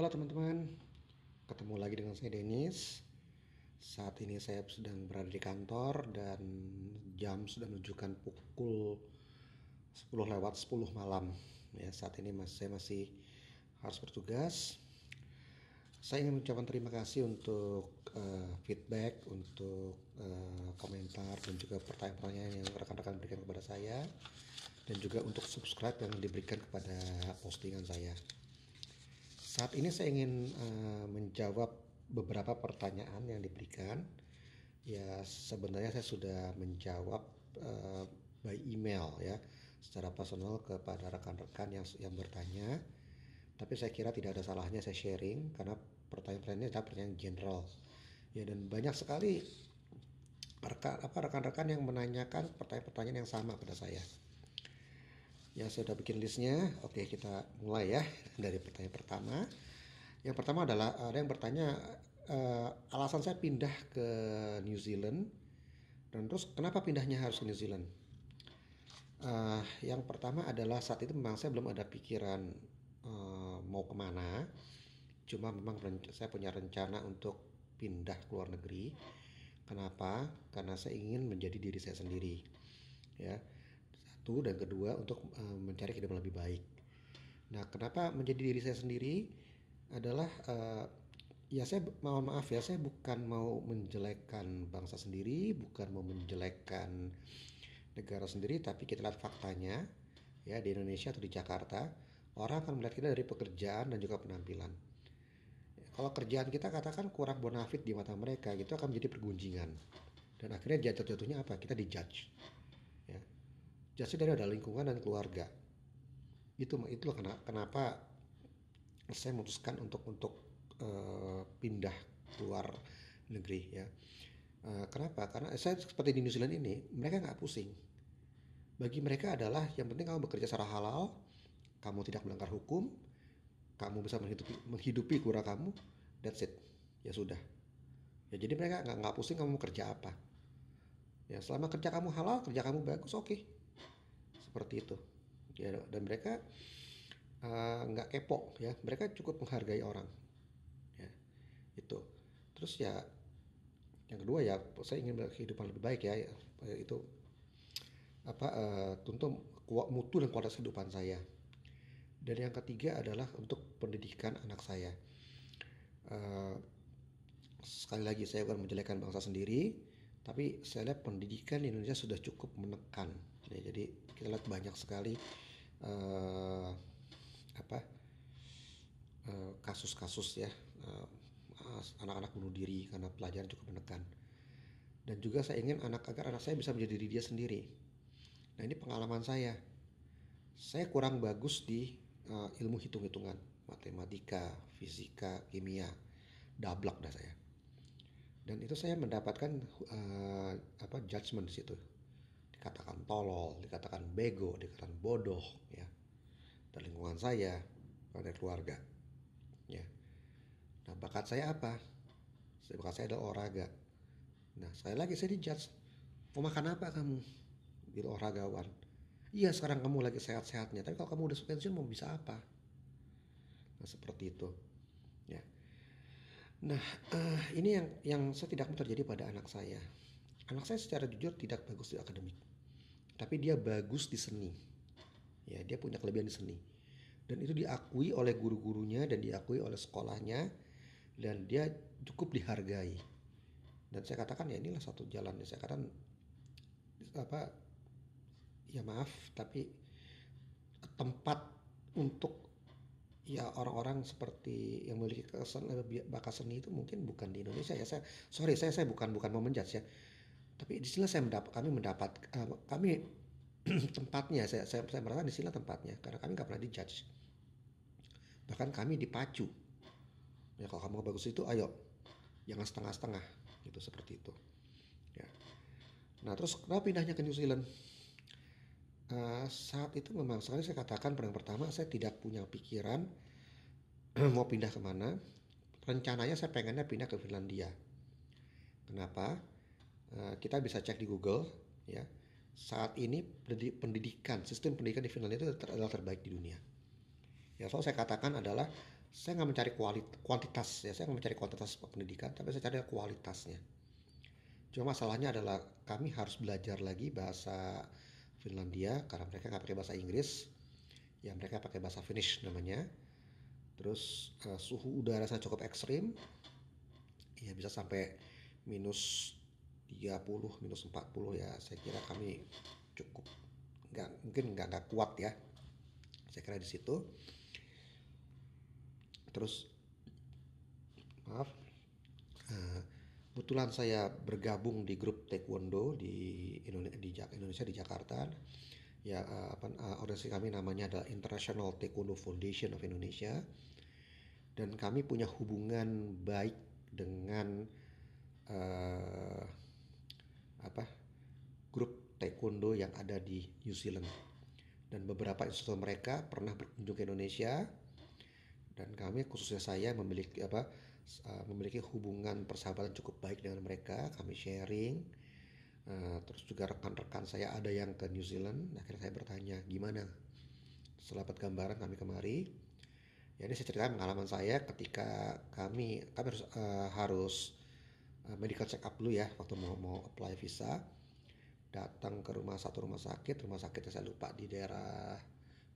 Halo teman-teman, ketemu lagi dengan saya Denis. Saat ini saya sedang berada di kantor dan jam sudah menunjukkan pukul 10 lewat 10 malam. Ya, saat ini masih, saya masih harus bertugas. Saya ingin mengucapkan terima kasih untuk uh, feedback, untuk uh, komentar dan juga pertanyaan-pertanyaan yang rekan-rekan berikan kepada saya dan juga untuk subscribe yang diberikan kepada postingan saya. Saat ini saya ingin uh, menjawab beberapa pertanyaan yang diberikan. Ya, sebenarnya saya sudah menjawab uh, by email ya, secara personal kepada rekan-rekan yang yang bertanya. Tapi saya kira tidak ada salahnya saya sharing karena pertanyaan pertanyaan adalah pertanyaan general. Ya dan banyak sekali rekan-rekan yang menanyakan pertanyaan-pertanyaan yang sama pada saya. Ya, saya sudah bikin listnya. Oke, kita mulai ya dari pertanyaan pertama. Yang pertama adalah ada yang bertanya uh, alasan saya pindah ke New Zealand dan terus kenapa pindahnya harus ke New Zealand? Uh, yang pertama adalah saat itu memang saya belum ada pikiran uh, mau kemana, cuma memang saya punya rencana untuk pindah ke luar negeri. Kenapa? Karena saya ingin menjadi diri saya sendiri, ya satu dan kedua untuk uh, mencari kehidupan lebih baik. Nah, kenapa menjadi diri saya sendiri adalah uh, ya saya mohon maaf ya saya bukan mau menjelekkan bangsa sendiri, bukan mau menjelekkan negara sendiri, tapi kita lihat faktanya ya di Indonesia atau di Jakarta orang akan melihat kita dari pekerjaan dan juga penampilan. Kalau kerjaan kita katakan kurang bonafit di mata mereka, itu akan menjadi pergunjingan dan akhirnya jatuh-jatuhnya apa? Kita dijudge jasa dari ada lingkungan dan keluarga. Itu itulah kenapa saya memutuskan untuk untuk uh, pindah keluar negeri ya. Uh, kenapa? Karena saya seperti di New Zealand ini, mereka nggak pusing. Bagi mereka adalah yang penting kamu bekerja secara halal, kamu tidak melanggar hukum, kamu bisa menghidupi, menghidupi keluarga kamu, that's it. Ya sudah. Ya jadi mereka nggak nggak pusing kamu kerja apa. Ya selama kerja kamu halal, kerja kamu bagus, oke. Okay seperti itu ya dan mereka eh, nggak uh, kepo ya mereka cukup menghargai orang ya itu terus ya yang kedua ya saya ingin kehidupan lebih baik ya itu apa uh, eh, tentu mutu dan kualitas kehidupan saya dan yang ketiga adalah untuk pendidikan anak saya uh, sekali lagi saya akan menjelekkan bangsa sendiri tapi saya lihat pendidikan di Indonesia sudah cukup menekan. Ya, jadi kita lihat banyak sekali uh, apa eh, kasus-kasus uh, ya eh, anak anak-anak bunuh diri karena pelajaran cukup menekan. Dan juga saya ingin anak agar anak saya bisa menjadi diri dia sendiri. Nah ini pengalaman saya. Saya kurang bagus di uh, ilmu hitung-hitungan, matematika, fisika, kimia, dablak dah saya dan itu saya mendapatkan uh, apa judgement di situ dikatakan tolol dikatakan bego dikatakan bodoh ya dari lingkungan saya dari keluarga ya nah bakat saya apa bakat saya adalah olahraga nah sekali lagi saya dijudge mau makan apa kamu di olahragawan iya sekarang kamu lagi sehat-sehatnya tapi kalau kamu udah pensiun mau bisa apa nah seperti itu Nah, uh, ini yang yang saya tidak mau terjadi pada anak saya. Anak saya secara jujur tidak bagus di akademik, tapi dia bagus di seni. Ya, dia punya kelebihan di seni. Dan itu diakui oleh guru-gurunya dan diakui oleh sekolahnya dan dia cukup dihargai. Dan saya katakan ya inilah satu jalan yang saya katakan apa ya maaf tapi tempat untuk ya orang-orang seperti yang memiliki kesan eh, bakat seni itu mungkin bukan di Indonesia ya saya sorry saya saya bukan bukan mau menjudge ya tapi di sini saya mendapat kami mendapat eh, kami tempatnya saya, saya saya merasa di sini tempatnya karena kami nggak pernah dijudge bahkan kami dipacu ya kalau kamu bagus itu ayo jangan setengah-setengah gitu seperti itu ya nah terus kenapa pindahnya ke New Zealand Eh, saat itu memang sekali saya katakan pada yang pertama saya tidak punya pikiran mau pindah kemana. Rencananya saya pengennya pindah ke Finlandia. Kenapa? Eh, kita bisa cek di Google ya. Saat ini pendidikan, sistem pendidikan di Finlandia itu adalah terbaik di dunia. Ya, so saya katakan adalah saya nggak mencari kualitas, kuantitas ya, saya nggak mencari kuantitas pendidikan, tapi saya cari kualitasnya. Cuma masalahnya adalah kami harus belajar lagi bahasa Finlandia karena mereka nggak pakai bahasa Inggris ya mereka pakai bahasa Finnish namanya terus uh, suhu udara saya cukup ekstrim ya bisa sampai minus 30 minus 40 ya saya kira kami cukup nggak mungkin nggak nggak kuat ya saya kira di situ terus maaf uh, kebetulan saya bergabung di grup taekwondo di Indonesia di, Jakarta ya eh, apa eh, organisasi kami namanya adalah International Taekwondo Foundation of Indonesia dan kami punya hubungan baik dengan uh, apa grup taekwondo yang ada di New Zealand dan beberapa instruktur mereka pernah berkunjung ke Indonesia dan kami khususnya saya memiliki apa Eh, memiliki hubungan persahabatan cukup baik dengan mereka kami sharing eh, terus juga rekan-rekan saya ada yang ke New Zealand akhirnya saya bertanya gimana setelah gambaran kami kemari ya ini saya ceritakan pengalaman saya ketika kami kami harus, uh, harus medical check up dulu ya waktu mau mau apply visa datang ke rumah satu rumah sakit rumah sakitnya saya lupa di daerah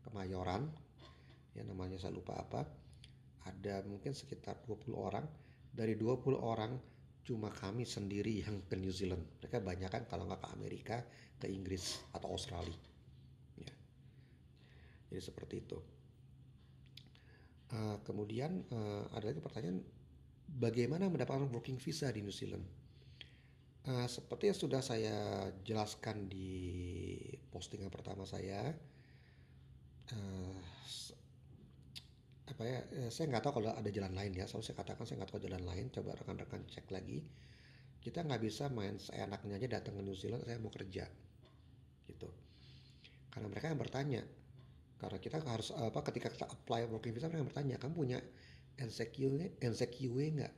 Kemayoran ya namanya saya lupa apa ada mungkin sekitar 20 orang dari 20 orang cuma kami sendiri yang ke New Zealand mereka banyak kan kalau nggak ke Amerika ke Inggris atau Australia ya jadi seperti itu uh, kemudian uh, ada lagi pertanyaan bagaimana mendapatkan working visa di New Zealand uh, seperti yang sudah saya jelaskan di postingan pertama saya uh, apa ya eh, saya nggak tahu kalau ada jalan lain ya selalu saya katakan saya nggak tahu jalan lain coba rekan-rekan cek lagi kita nggak bisa main seenaknya aja datang ke New Zealand saya mau kerja gitu karena mereka yang bertanya karena kita harus apa ketika kita apply working visa mereka yang bertanya kamu punya NCQ e NCQA e nggak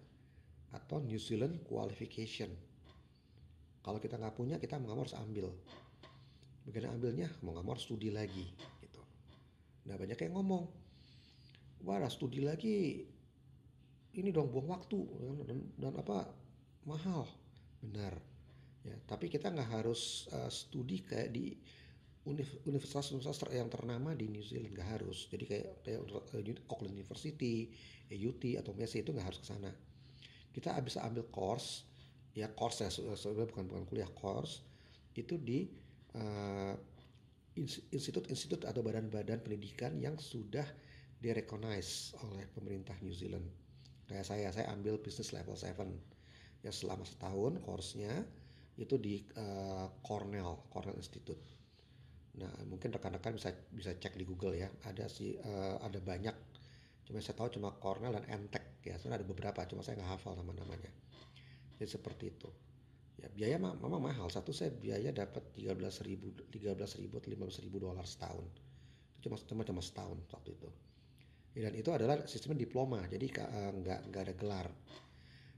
atau New Zealand qualification kalau kita nggak punya kita mau harus ambil bagaimana ambilnya mau nggak mau harus studi lagi gitu nah banyak yang ngomong wah studi lagi ini dong buang waktu dan, dan, apa mahal benar ya tapi kita nggak harus uh, studi kayak di universitas universitas yang ternama di New Zealand nggak harus jadi kayak kayak eh, Auckland University, UT atau Messi itu nggak harus ke sana kita bisa ambil course ya course ya sebenarnya bukan bukan kuliah course itu di uh, institut-institut atau badan-badan pendidikan yang sudah direcognize oleh pemerintah New Zealand. Kayak saya, saya ambil business level 7 ya selama setahun course-nya itu di uh, Cornell, Cornell Institute. Nah, mungkin rekan-rekan bisa bisa cek di Google ya. Ada si uh, ada banyak. Cuma saya tahu cuma Cornell dan Entech ya. Sebenarnya ada beberapa, cuma saya nggak hafal nama-namanya. Jadi seperti itu. Ya, biaya memang mahal. Satu saya biaya dapat 13.000 13.000 atau 15.000 dolar setahun. Itu cuma cuma cuma setahun waktu itu. Ya, dan itu adalah sistem diploma jadi uh, nggak nggak ada gelar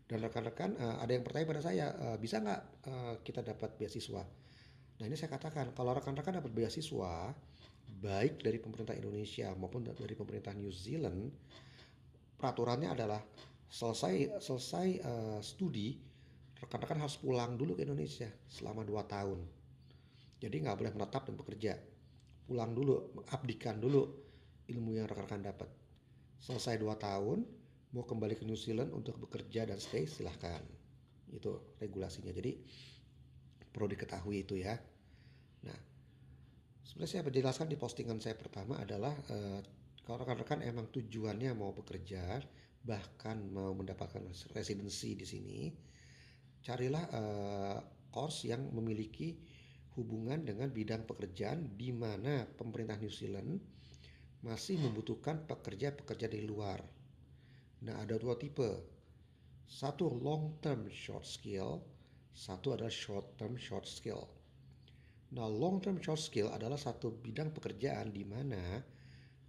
dan rekan-rekan uh, ada yang bertanya pada saya uh, bisa nggak uh, kita dapat beasiswa nah ini saya katakan kalau rekan-rekan dapat beasiswa baik dari pemerintah Indonesia maupun dari pemerintah New Zealand peraturannya adalah selesai selesai uh, studi rekan-rekan harus pulang dulu ke Indonesia selama 2 tahun jadi nggak boleh menetap dan bekerja pulang dulu mengabdikan dulu ilmu yang rekan-rekan dapat selesai 2 tahun mau kembali ke New Zealand untuk bekerja dan stay silahkan itu regulasinya jadi perlu diketahui itu ya nah sebenarnya saya menjelaskan di postingan saya pertama adalah eh, kalau rekan-rekan emang tujuannya mau bekerja bahkan mau mendapatkan residensi di sini carilah eh, course yang memiliki hubungan dengan bidang pekerjaan di mana pemerintah New Zealand masih membutuhkan pekerja-pekerja di luar. Nah, ada dua tipe. Satu long term short skill, satu adalah short term short skill. Nah, long term short skill adalah satu bidang pekerjaan di mana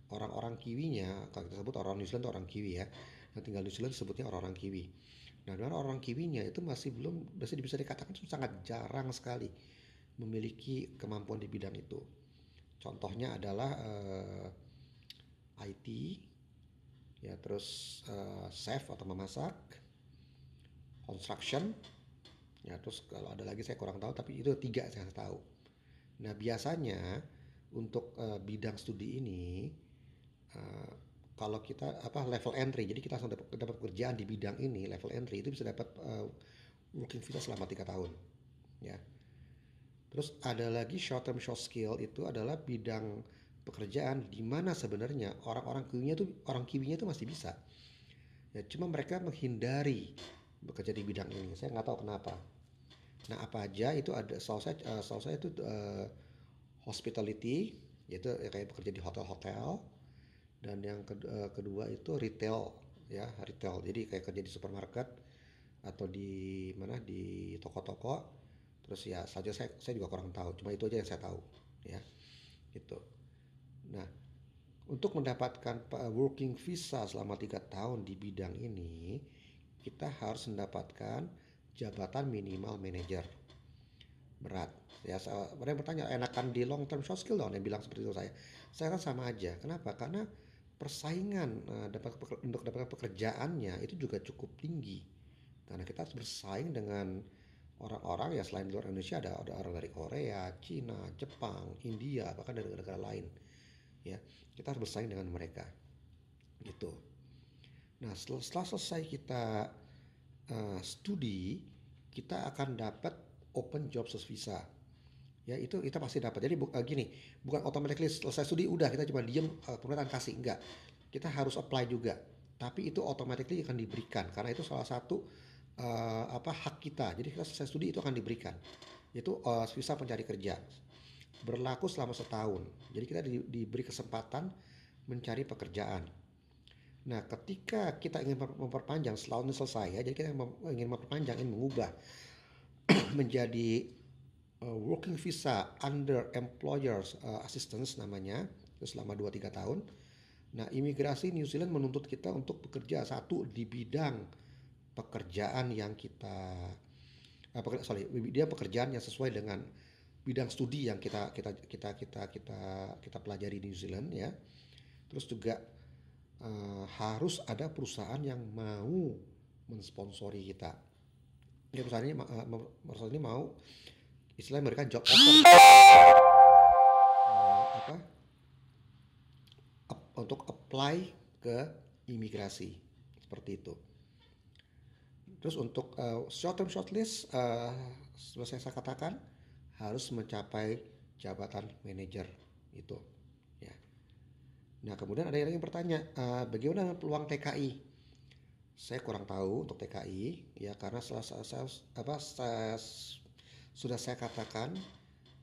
orang-orang kiwinya, kalau kita sebut orang New Zealand itu orang kiwi ya, yang nah, tinggal New Zealand sebutnya orang-orang kiwi. Nah, dengan orang kiwinya itu masih belum masih bisa dikatakan itu sangat jarang sekali memiliki kemampuan di bidang itu. Contohnya adalah eh, IT ya terus uh, chef atau memasak construction ya terus kalau ada lagi saya kurang tahu tapi itu tiga saya tahu nah biasanya untuk uh, bidang studi ini uh, kalau kita apa level entry jadi kita sudah dapat, pekerjaan di bidang ini level entry itu bisa dapat uh, working visa selama tiga tahun ya terus ada lagi short term short skill itu adalah bidang pekerjaan di mana sebenarnya orang-orang kiwinya tuh orang kiwinya tuh masih bisa. Ya, cuma mereka menghindari bekerja di bidang ini. Saya nggak tahu kenapa. Nah apa aja itu ada sausage, uh, sausage itu uh, hospitality, yaitu ya kayak bekerja di hotel-hotel. Dan yang kedua, uh, eh, kedua itu retail, ya retail. Jadi kayak kerja di supermarket atau di mana di toko-toko. Terus ya saja saya, saya juga kurang tahu. Cuma itu aja yang saya tahu, ya gitu. Nah, untuk mendapatkan eh, working visa selama tiga tahun di bidang ini, kita harus mendapatkan jabatan minimal manager. Berat. Ya, mereka bertanya, enakan di long term short skill dong? Yang bilang seperti itu saya. Saya kan sama aja. Kenapa? Karena persaingan eh, dapat untuk dapat pekerjaannya itu juga cukup tinggi. Karena kita harus bersaing dengan orang-orang ya selain luar Indonesia ada, ada orang dari Korea, Cina, Jepang, India, bahkan dari negara-negara lain ya kita harus bersaing dengan mereka gitu nah setelah, selesai kita uh, studi kita akan dapat open job visa ya itu kita pasti dapat jadi bu, uh, gini bukan otomatis selesai studi udah kita cuma diem uh, eh, pemerintah kasih enggak kita harus apply juga tapi itu otomatis akan diberikan karena itu salah satu uh, apa hak kita jadi kita selesai studi itu akan diberikan yaitu uh, visa pencari kerja berlaku selama setahun. Jadi kita di, diberi kesempatan mencari pekerjaan. Nah, ketika kita ingin memperpanjang setahun ini selesai ya, jadi kita ingin memperpanjang ingin mengubah menjadi uh, working visa under employers uh, assistance namanya selama 2 3 tahun. Nah, imigrasi New Zealand menuntut kita untuk bekerja satu di bidang pekerjaan yang kita uh, sorry, dia pekerjaan yang sesuai dengan bidang studi yang kita kita kita kita kita kita pelajari di New Zealand ya. Terus juga uh, harus ada perusahaan yang mau mensponsori kita. ya, perusahaan ini uh, perusahaan ini mau istilah mereka job offer uh, eh, apa up, untuk apply ke imigrasi seperti itu. Terus untuk uh, short term shortlist uh, seperti saya katakan harus mencapai jabatan manajer itu ya nah kemudian ada yang bertanya uh, bagaimana peluang TKI saya kurang tahu untuk TKI ya karena salah saya, apa saya, sudah saya katakan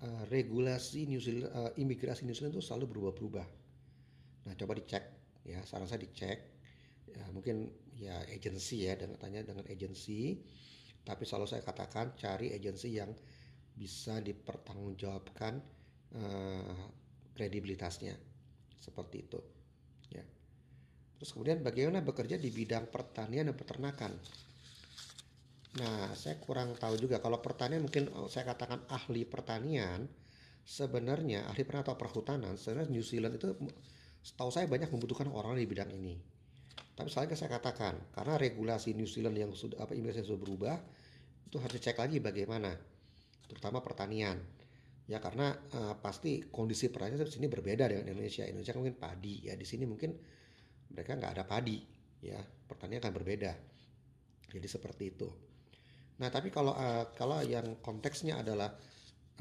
uh, regulasi New Zealand, uh, imigrasi New Zealand itu selalu berubah ubah nah coba dicek ya saran saya dicek ya, mungkin ya agensi ya dengan tanya dengan agensi tapi selalu saya katakan cari agensi yang bisa dipertanggungjawabkan uh, kredibilitasnya seperti itu ya terus kemudian bagaimana bekerja di bidang pertanian dan peternakan nah saya kurang tahu juga kalau pertanian mungkin oh, saya katakan ahli pertanian sebenarnya ahli pertanian atau perhutanan sebenarnya New Zealand itu setahu saya banyak membutuhkan orang di bidang ini tapi soalnya saya katakan karena regulasi New Zealand yang sudah apa imigrasi sudah berubah itu harus dicek lagi bagaimana terutama pertanian ya karena uh, pasti kondisi pertanian di sini berbeda dengan Indonesia Indonesia kan mungkin padi ya di sini mungkin mereka nggak ada padi ya pertanian akan berbeda jadi seperti itu nah tapi kalau uh, kalau yang konteksnya adalah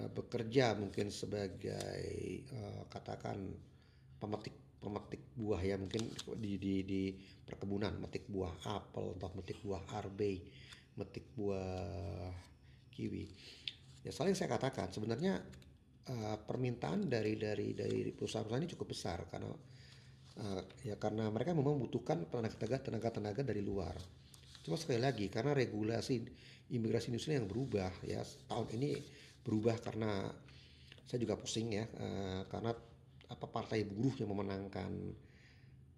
uh, bekerja mungkin sebagai uh, katakan pemetik pemetik buah ya mungkin di di di perkebunan metik buah apel atau metik buah arbei metik buah kiwi ya soalnya yang saya katakan sebenarnya uh, permintaan dari dari dari perusahaan-perusahaan ini cukup besar karena uh, ya karena mereka memang membutuhkan tenaga tenaga tenaga dari luar cuma sekali lagi karena regulasi imigrasi industri yang berubah ya tahun ini berubah karena saya juga pusing ya uh, karena apa partai buruh yang memenangkan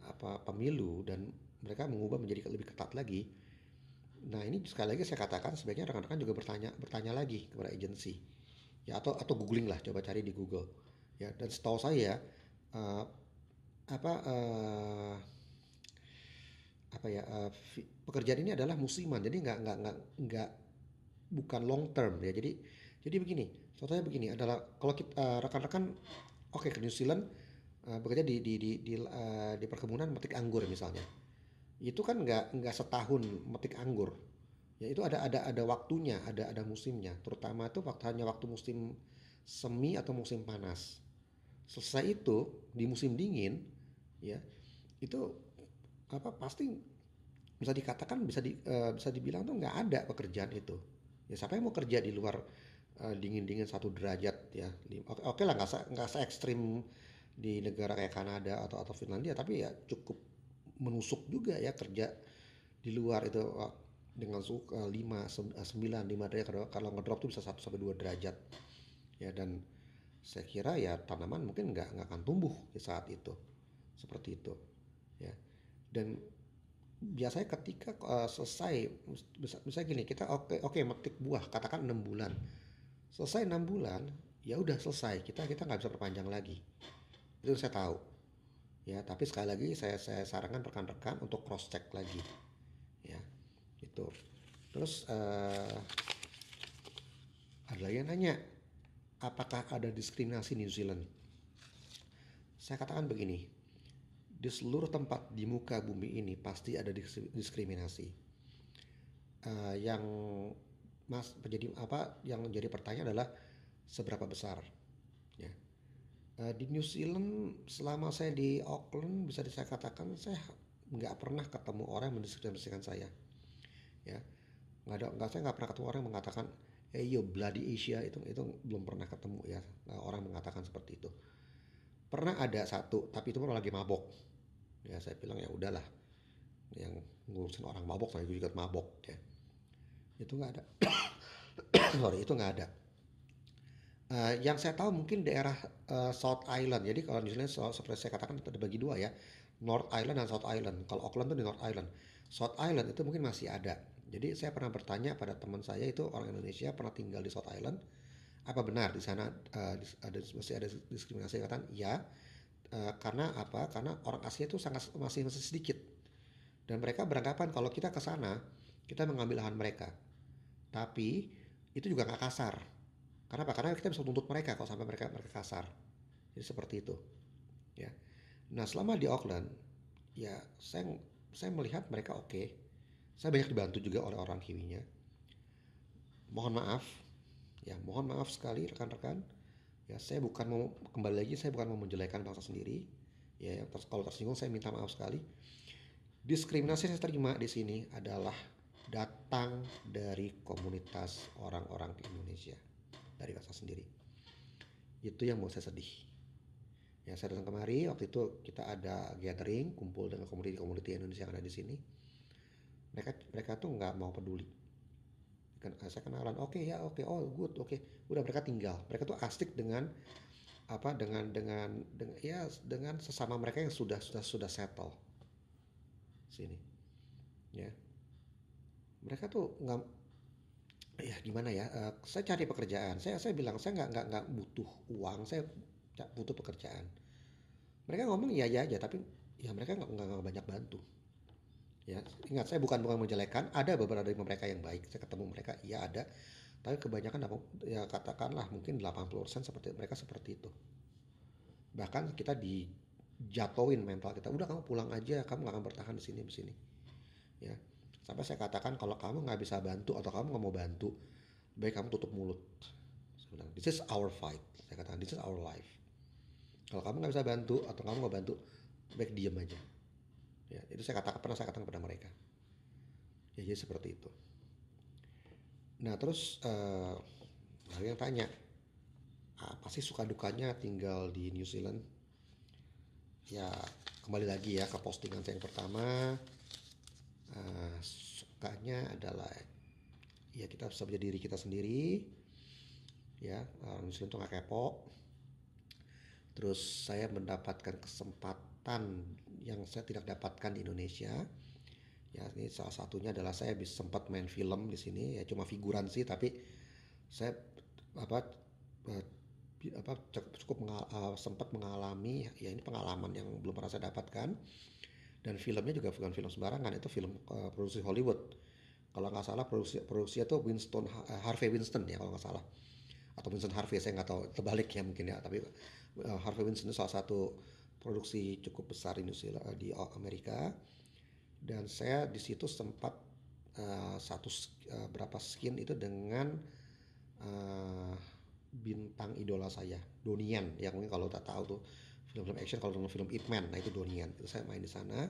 apa pemilu dan mereka mengubah menjadi lebih ketat lagi Nah ini sekali lagi saya katakan sebaiknya rekan-rekan juga bertanya bertanya lagi kepada agensi ya atau atau googling lah coba cari di Google ya dan setahu saya uh, apa uh, apa ya uh, pekerjaan ini adalah musiman jadi nggak nggak nggak nggak bukan long term ya jadi jadi begini contohnya begini adalah kalau kita uh, rekan-rekan oke okay, ke New Zealand uh, bekerja di di di di, uh, di perkebunan metik anggur misalnya itu kan nggak nggak setahun metik anggur ya itu ada ada ada waktunya ada ada musimnya terutama itu waktu hanya waktu musim semi atau musim panas selesai itu di musim dingin ya itu apa pasti bisa dikatakan bisa di, uh, bisa dibilang tuh nggak ada pekerjaan itu ya siapa yang mau kerja di luar uh, eh, dingin dingin satu derajat ya oke, oke lah nggak se se ekstrim di negara kayak Kanada atau atau Finlandia tapi ya cukup menusuk juga ya kerja di luar itu oh, dengan suka 5 9 5 derajat kalau, ngedrop tuh bisa 1 sampai 2 derajat. Ya dan saya kira ya tanaman mungkin nggak nggak akan tumbuh di saat itu. Seperti itu. Ya. Dan biasanya ketika uh, selesai misalnya gini kita oke okay, oke okay, metik buah katakan enam bulan selesai enam bulan ya udah selesai kita kita nggak bisa perpanjang lagi itu saya tahu ya tapi sekali lagi saya saya sarankan rekan-rekan untuk cross check lagi ya itu terus uh, ada yang nanya apakah ada diskriminasi New Zealand saya katakan begini di seluruh tempat di muka bumi ini pasti ada diskriminasi uh, yang mas menjadi apa yang menjadi pertanyaan adalah seberapa besar Nah, di New Zealand selama saya di Auckland bisa saya katakan saya nggak pernah ketemu orang yang mendiskriminasikan saya. Ya, nggak ada nggak saya nggak pernah ketemu orang yang mengatakan eh yo bloody Asia itu itu belum pernah ketemu ya eh, orang mengatakan seperti itu. Pernah ada satu tapi itu pun lagi mabok. Ya saya bilang ya udahlah yang ngurusin orang mabok saya juga mabok ya. Itu nggak ada. Sorry itu nggak ada Uh, yang saya tahu mungkin daerah uh, South Island. Jadi kalau New Zealand seperti saya katakan ada bagi dua ya, North Island dan South Island. Kalau Auckland itu di North Island, South Island itu mungkin masih ada. Jadi saya pernah bertanya pada teman saya itu orang Indonesia pernah tinggal di South Island, apa benar di sana uh, ada masih ada diskriminasi? Katakan ya, uh, karena apa? Karena orang Asia itu sangat masih masih sedikit dan mereka beranggapan kalau kita ke sana kita mengambil lahan mereka, tapi itu juga nggak kasar karena apa? Karena kita bisa tuntut mereka kalau sampai mereka mereka kasar. Jadi seperti itu. Ya. Nah, selama di Auckland, ya saya saya melihat mereka oke. Okay. Saya banyak dibantu juga oleh orang Kiwinya. Mohon maaf, ya mohon maaf sekali rekan-rekan. Ya saya bukan mau kembali lagi saya bukan mau menjelekan bangsa sendiri. Ya kalau tersinggung saya minta maaf sekali. Diskriminasi yang saya terima di sini adalah datang dari komunitas orang-orang di Indonesia dari kakak sendiri itu yang mau saya sedih yang saya datang kemari waktu itu kita ada gathering kumpul dengan komunitas-komunitas Indonesia yang ada di sini mereka mereka tuh nggak mau peduli saya kenalan oke okay, ya oke okay, oh good oke okay. udah mereka tinggal mereka tuh asik dengan apa dengan dengan dengan ya dengan sesama mereka yang sudah sudah sudah settle sini ya mereka tuh nggak ya gimana ya uh, saya cari pekerjaan saya saya bilang saya nggak nggak nggak butuh uang saya butuh pekerjaan mereka ngomong ya ya aja iya, tapi ya mereka nggak nggak banyak bantu ya ingat saya bukan bukan menjelekan ada beberapa dari mereka yang baik saya ketemu mereka iya ada tapi kebanyakan ya katakanlah mungkin 80% seperti mereka seperti itu bahkan kita dijatuhin mental kita udah kamu pulang aja kamu nggak akan bertahan di sini di sini ya Sampai saya katakan kalau kamu nggak bisa bantu atau kamu nggak mau bantu, baik kamu tutup mulut. Saya this is our fight. Saya katakan, this is our life. Kalau kamu nggak bisa bantu atau kamu nggak bantu, baik diam aja. Ya, itu saya katakan pernah saya katakan kepada mereka. Ya, jadi seperti itu. Nah terus uh, ada yang tanya, apa ah, sih suka dukanya tinggal di New Zealand? Ya kembali lagi ya ke postingan saya yang pertama Eh, sukanya adalah ya kita bisa menjadi diri kita sendiri ya orang Muslim tuh gak kepo terus saya mendapatkan kesempatan yang saya tidak dapatkan di Indonesia ya ini salah satunya adalah saya bisa sempat main film di sini ya cuma figuran sih tapi saya apa eh, apa cukup mengal, uh, sempat mengalami ya ini pengalaman yang belum pernah saya dapatkan dan filmnya juga bukan film sembarangan itu film uh, produksi Hollywood kalau nggak salah produksi produksinya itu Winston uh, Harvey Winston ya kalau nggak salah atau Winston Harvey saya nggak tahu terbalik ya mungkin ya tapi uh, Harvey Winston itu salah satu produksi cukup besar industri uh, di Amerika dan saya di situ sempat uh, satu uh, berapa skin itu dengan uh, bintang idola saya Donian yang mungkin kalau tak tahu tuh film-film action kalau nonton film Ip Man nah itu Donian itu saya main di sana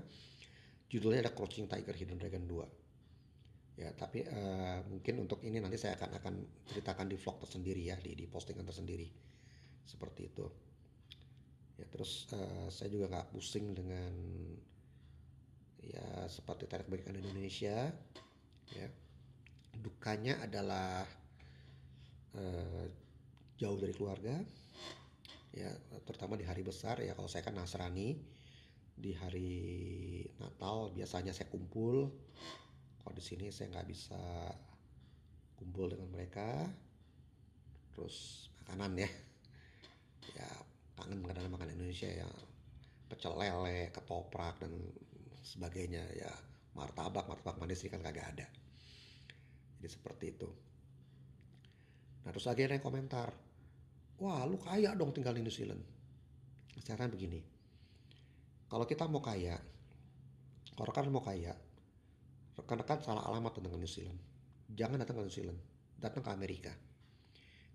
judulnya ada Crouching Tiger Hidden Dragon 2 ya tapi uh, mungkin untuk ini nanti saya akan akan ceritakan di vlog tersendiri ya di, di postingan tersendiri seperti itu ya terus uh, saya juga nggak pusing dengan ya seperti tarik balik Indonesia ya dukanya adalah uh, jauh dari keluarga ya terutama di hari besar ya kalau saya kan Nasrani di hari Natal biasanya saya kumpul kalau di sini saya nggak bisa kumpul dengan mereka terus makanan ya ya kangen makanan makanan Indonesia ya pecel lele ketoprak dan sebagainya ya martabak martabak manis ini kan kagak ada jadi seperti itu nah terus lagi ada komentar wah lu kaya dong tinggal di New Zealand. Secara begini, kalau kita mau kaya, kalau rekan mau kaya, rekan-rekan salah alamat tentang New Zealand. Jangan datang ke New Zealand, datang ke Amerika.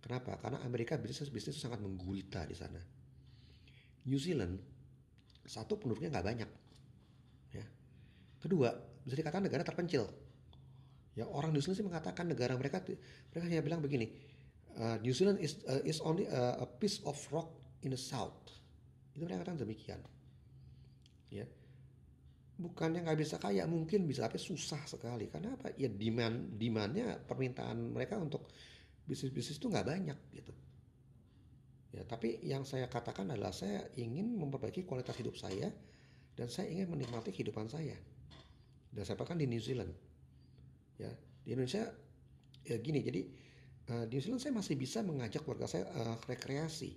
Kenapa? Karena Amerika bisnis-bisnis sangat menggulita di sana. New Zealand, satu penduduknya nggak banyak. Ya. Kedua, bisa dikatakan negara terpencil. Ya orang New Zealand sih mengatakan negara mereka mereka hanya bilang begini, Uh, New Zealand is uh, is only a, a piece of rock in the south. Itu mereka katakan demikian. Ya. yang nggak bisa kaya, mungkin bisa tapi susah sekali. Karena apa? Ya demand demandnya permintaan mereka untuk bisnis-bisnis itu nggak banyak gitu. Ya, tapi yang saya katakan adalah saya ingin memperbaiki kualitas hidup saya dan saya ingin menikmati kehidupan saya. Dan saya bahkan di New Zealand. Ya, di Indonesia ya gini, jadi Eh, di New saya masih bisa mengajak keluarga saya uh, rekreasi.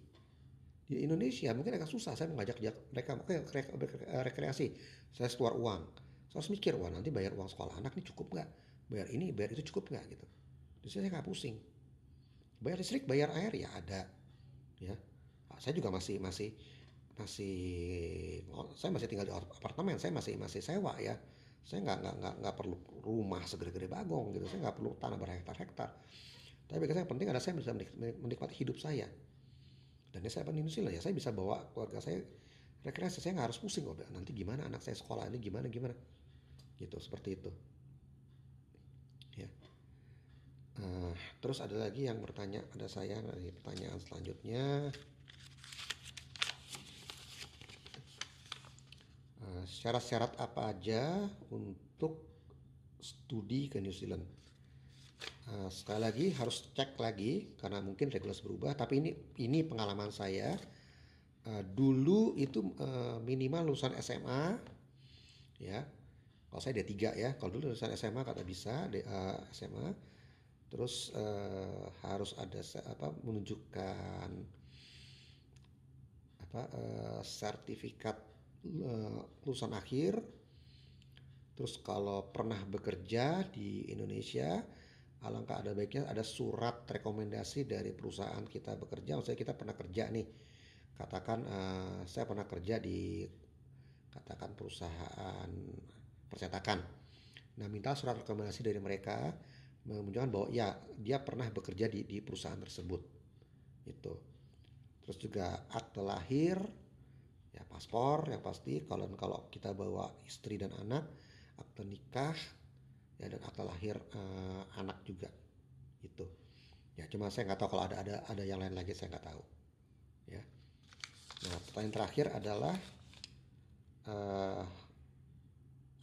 Di Indonesia mungkin agak susah saya mengajak mereka oke eh, rekreasi. Saya keluar uang. Saya harus mikir wah nanti bayar uang sekolah anak ini cukup nggak? Bayar ini bayar itu cukup nggak gitu. Di sini saya nggak pusing. Bayar listrik, bayar air ya ada. Ya, ah, saya juga masih masih masih saya masih tinggal di apartemen saya masih masih sewa ya saya nggak nggak nggak perlu rumah segede-gede bagong gitu saya nggak perlu tanah berhektar-hektar tapi bagi saya yang penting adalah saya bisa menikmati hidup saya. Dan ya saya New Zealand ya, saya bisa bawa keluarga saya rekreasi, saya nggak harus pusing kok, oh, nanti gimana anak saya sekolah ini gimana gimana, gitu seperti itu. Ya. Uh, terus ada lagi yang bertanya ada saya dari pertanyaan selanjutnya. Eh, syarat-syarat apa aja untuk studi ke New Zealand? Eh, sekali lagi harus cek lagi karena mungkin regulasi berubah. Tapi ini ini pengalaman saya. Uh, dulu itu uh, minimal lulusan SMA, ya. Kalau saya D3 ya. Kalau dulu lulusan SMA kata bisa D, uh, SMA. Terus uh, harus ada apa menunjukkan apa uh, sertifikat uh, lulusan akhir. Terus kalau pernah bekerja di Indonesia alangkah ada baiknya ada surat rekomendasi dari perusahaan kita bekerja. Maksudnya kita pernah kerja nih, katakan uh, saya pernah kerja di katakan perusahaan percetakan. Nah minta surat rekomendasi dari mereka menunjukkan bahwa ya dia pernah bekerja di, di perusahaan tersebut. Itu. Terus juga akte lahir, ya paspor yang pasti. Kalau kalau kita bawa istri dan anak, akte nikah, ya, dan akta lahir uh, anak juga itu ya cuma saya nggak tahu kalau ada ada ada yang lain lagi saya nggak tahu ya nah pertanyaan terakhir adalah uh,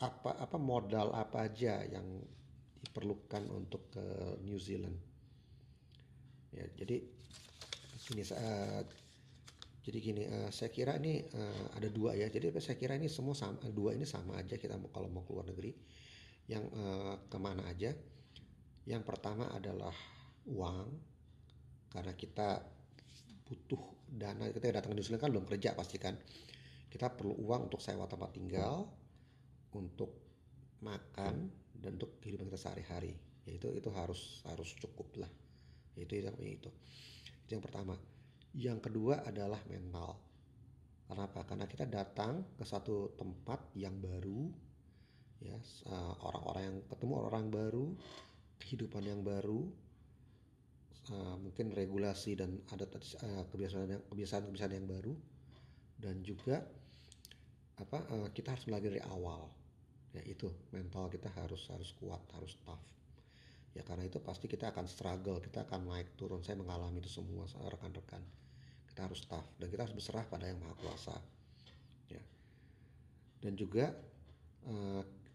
apa apa modal apa aja yang diperlukan untuk ke New Zealand ya jadi ini uh, jadi gini, uh, saya kira ini uh, ada dua ya. Jadi saya kira ini semua sama, dua ini sama aja kita kalau mau keluar negeri yang eh, kemana aja. Yang pertama adalah uang, karena kita butuh dana. Kita datang di sini kan belum kerja pasti kan. Kita perlu uang untuk sewa tempat tinggal, untuk makan dan untuk kehidupan kita sehari-hari. Yaitu itu harus harus cukup lah. Itu yang itu. Itu yang pertama. Yang kedua adalah mental. Kenapa? Karena kita datang ke satu tempat yang baru, ya eh, orang-orang yang ketemu orang-orang baru kehidupan yang baru eh, mungkin regulasi dan adat eh, kebiasaan yang kebiasaan kebiasaan yang baru dan juga apa kita harus belajar dari awal ya itu mental kita harus harus kuat harus tough ya karena itu pasti kita akan struggle kita akan naik turun saya mengalami itu semua rekan-rekan kita harus tough dan kita harus berserah pada yang maha kuasa ya dan juga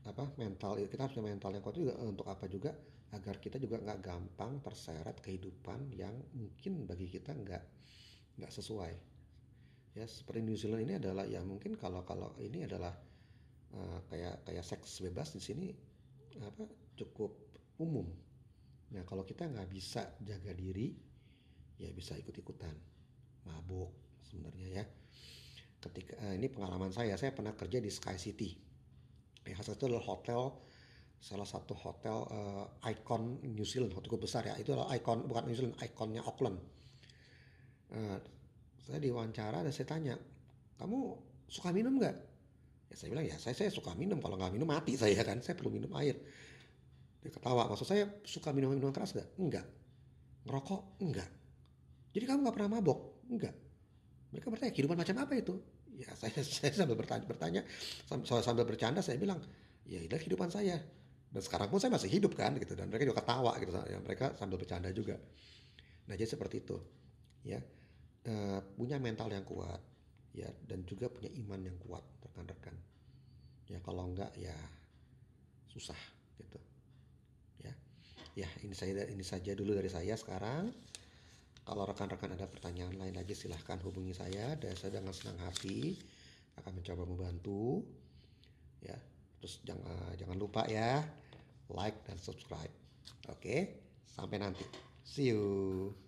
apa mental ya, kita harus punya mental yang kuat juga eh, untuk apa juga agar kita juga nggak gampang terseret kehidupan yang mungkin bagi kita nggak nggak sesuai ya seperti New Zealand ini adalah ya mungkin kalau kalau ini adalah uh, kayak kayak seks bebas di sini apa cukup umum nah kalau kita nggak bisa jaga diri ya bisa ikut ikutan mabuk sebenarnya ya ketika uh, ini pengalaman saya saya pernah kerja di Sky City hasil itu adalah hotel salah satu hotel uh, eh, ikon New Zealand hotel cukup besar ya itu adalah ikon bukan New Zealand ikonnya Auckland uh, saya diwawancara dan saya tanya kamu suka minum nggak ya saya bilang ya saya saya suka minum kalau nggak minum mati saya kan saya perlu minum air dia ketawa maksud saya suka minum minuman keras nggak enggak ngerokok enggak jadi kamu nggak pernah mabok enggak mereka bertanya kehidupan macam apa itu ya saya, saya sambil bertanya, bertanya sambil, sambil bercanda saya bilang ya itu kehidupan saya dan sekarang pun saya masih hidup kan gitu dan mereka juga ketawa gitu ya mereka sambil bercanda juga nah jadi seperti itu ya e, punya mental yang kuat ya dan juga punya iman yang kuat rekan-rekan ya kalau enggak ya susah gitu ya ya ini saya ini saja dulu dari saya sekarang kalau rekan-rekan ada pertanyaan lain lagi silahkan hubungi saya dan saya dengan senang hati akan mencoba membantu. Ya, terus jangan eh, jangan lupa ya like dan subscribe. Oke, sampai nanti. See you.